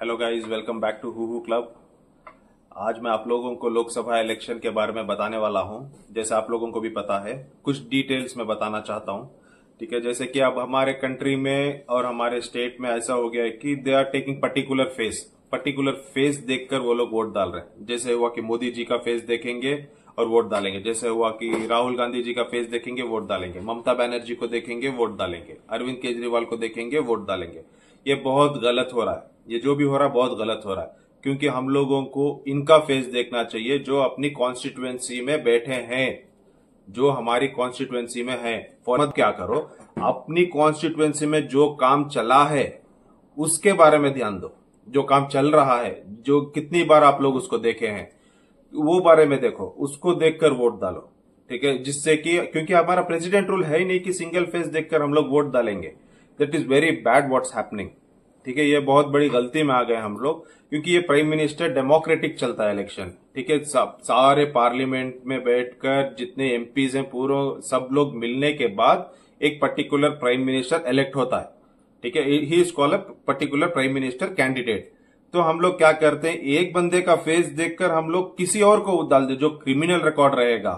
hello guys welcome back to who club आज मैं आप लोगों को लोकसभा इलेक्शन के बारे में बताने वाला हूं जैसे आप लोगों को भी पता है कुछ डिटेल्स में बताना चाहता हूं ठीक है जैसे कि अब हमारे कंट्री में और हमारे स्टेट में ऐसा हो गया है कि they are taking particular face particular face देखकर वो लोग वोट डाल रहे हैं जैसे हुआ कि मोदी जी का फेस देखेंगे और वोट डालेंगे जैसे हुआ कि राहुल गांधी जी का फेस देखेंगे वोट डालेंगे ममता बैनर्जी को देखेंगे वोट डालेंगे अरविंद केजरीवाल को देखेंगे वोट डालेंगे ये बहुत गलत हो रहा है ये जो भी हो रहा है बहुत गलत हो रहा है क्योंकि हम लोगों को इनका फेस देखना चाहिए जो अपनी कॉन्स्टिट्युएंसी में बैठे हैं जो हमारी कॉन्स्टिट्युएंसी में है फौरन क्या करो अपनी कॉन्स्टिट्युएंसी में जो काम चला है उसके बारे में ध्यान दो जो काम चल रहा है जो कितनी बार आप लोग उसको देखे हैं वो बारे में देखो उसको देखकर वोट डालो ठीक है जिससे कि क्योंकि हमारा प्रेसिडेंट रूल है ही नहीं कि सिंगल फेस देखकर हम लोग वोट डालेंगे that is very bad what's happening ठीक है ये बहुत बड़ी गलती में आ गए हम लोग क्योंकि ये प्राइम मिनिस्टर डेमोक्रेटिक चलता है इलेक्शन ठीक है सब सारे पार्लियामेंट में बैठकर जितने एमपीज हैं पूरे सब लोग मिलने के बाद एक पर्टिकुलर प्राइम मिनिस्टर इलेक्ट होता है ठीक है he is call a particular prime minister candidate तो हम लोग क्या करते हैं एक बंदे का फेस देखकर हम लोग किसी और को डाल दे जो क्रिमिनल रिकॉर्ड रहेगा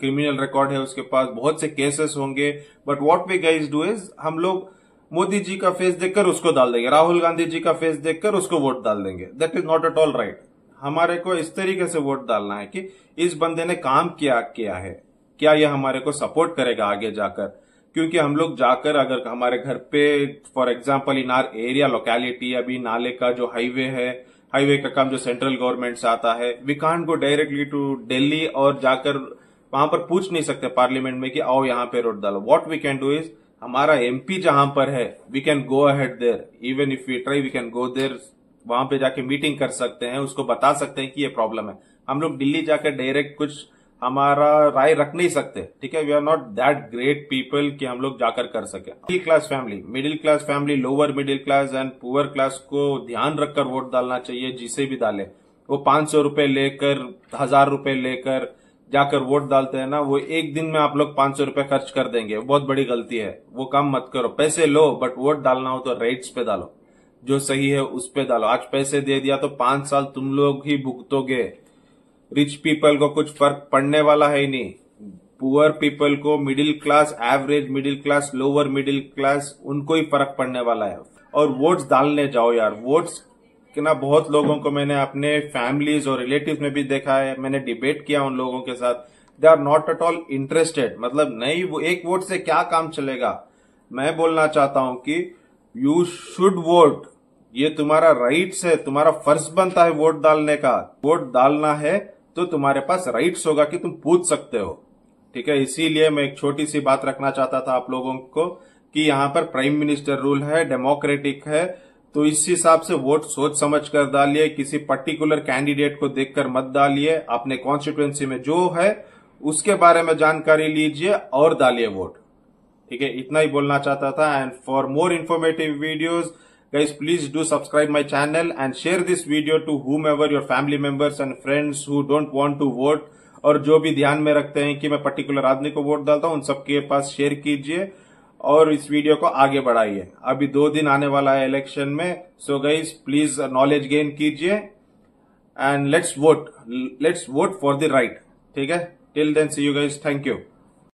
क्रिमिनल रिकॉर्ड है उसके पास बहुत से केसेस होंगे but what we guys do is हम लोग मोदी जी का फेस देखकर उसको डाल देंगे राहुल गांधी जी का फेस देखकर उसको वोट डाल देंगे that is not at all right हमारे को इस तरीके से वोट डालना है कि इस बंदे ने काम क्या किया है क्या यह हमारे को सपोर्ट करेगा आगे जाकर क्योंकि हम लोग जाकर अगर हमारे घर पे for example in our area locality अभी नाले का जो हाईवे है हाईवे का काम जो सेंट्रल गवर्नमेंट से आता है we can't go directly to Delhi और जाकर वहां पर पूछ नहीं सकते पार्लियामेंट में कि आओ यहां पे रोड डालो what we can do is हमारा एमपी जहां पर है we can go ahead there even if we try we can go there वहां पे जाके मीटिंग कर सकते हैं उसको बता सकते हैं कि ये प्रॉब्लम है हम लोग दिल्ली जाकर डायरेक्ट कुछ हमारा राय रख नहीं सकते ठीक है we are not that great people कि हम लोग जाकर कर सके middle class family middle class family lower middle class and poor class को ध्यान रखकर वोट डालना चाहिए जिसे भी डाले वो पांच सौ रुपए लेकर हजार रुपए लेकर जाकर वोट डालते हैं ना वो एक दिन में आप लोग पांच सौ रुपए खर्च कर देंगे बहुत बड़ी गलती है वो काम मत करो पैसे लो बट वोट डालना हो तो राइट्स पे डालो जो सही है उस पे डालो आज पैसे दे दिया तो पांच साल तुम लोग ही भुगतोगे रिच पीपल को कुछ फर्क पड़ने वाला है ही नहीं पुअर पीपल को middle class average middle class lower middle class उनको ही फर्क पड़ने वाला है और वोट्स डालने जाओ यार वोट्स कि ना बहुत लोगों को मैंने अपने फैमिलीज और रिलेटिव में भी देखा है मैंने डिबेट किया उन लोगों के साथ they are not at all interested मतलब नहीं वो एक वोट से क्या काम चलेगा मैं बोलना चाहता हूं कि यू शुड वोट ये तुम्हारा राइट है तुम्हारा फर्ज बनता है वोट डालने का वोट डालना है तो तुम्हारे पास राइट्स होगा कि तुम पूछ सकते हो ठीक है इसीलिए मैं एक छोटी सी बात रखना चाहता था आप लोगों को कि यहाँ पर प्राइम मिनिस्टर रूल है डेमोक्रेटिक है तो इस हिसाब से वोट सोच समझ कर डालिए किसी पर्टिकुलर कैंडिडेट को देखकर मत डालिए अपने कॉन्स्टिट्युएंसी में जो है उसके बारे में जानकारी लीजिए और डालिए वोट ठीक है इतना ही बोलना चाहता था and for more informative videos please do subscribe my channel and share this video to whomever your family members and friends who don't want to vote और जो भी ध्यान में रखते हैं कि मैं पर्टिकुलर आदमी को वोट डालता हूं उन सबके पास शेयर कीजिए और इस वीडियो को आगे बढ़ाइए अभी दो दिन आने वाला है इलेक्शन में so guys please knowledge gain कीजिए and let's vote let's vote for the right ठीक है till then see you guys thank you